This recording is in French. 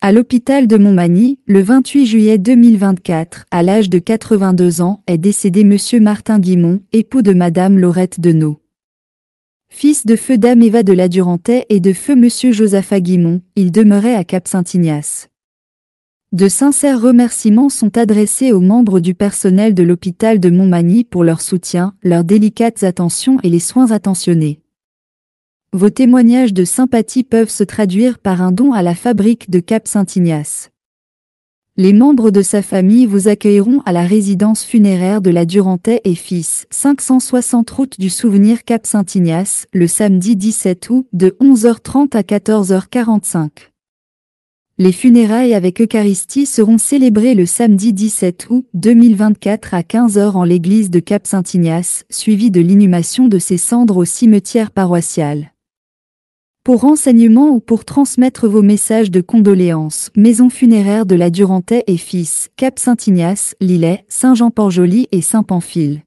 à l'hôpital de Montmagny, le 28 juillet 2024, à l'âge de 82 ans, est décédé M. Martin Guimont, époux de Madame Laurette Deneau. Fils de feu Dame Eva de la Durantais et de feu M. Josapha Guimont, il demeurait à Cap-Saint-Ignace. De sincères remerciements sont adressés aux membres du personnel de l'hôpital de Montmagny pour leur soutien, leurs délicates attentions et les soins attentionnés. Vos témoignages de sympathie peuvent se traduire par un don à la fabrique de Cap Saint-Ignace. Les membres de sa famille vous accueilleront à la résidence funéraire de la Durantais et Fils, 560 route du souvenir Cap Saint-Ignace, le samedi 17 août de 11h30 à 14h45. Les funérailles avec Eucharistie seront célébrées le samedi 17 août 2024 à 15h en l'église de Cap Saint-Ignace, suivie de l'inhumation de ses cendres au cimetière paroissial. Pour renseignements ou pour transmettre vos messages de condoléances, Maison funéraire de la Durantais et Fils, Cap Saint-Ignace, Lillet, Saint-Jean-Port-Joli et Saint-Pamphile.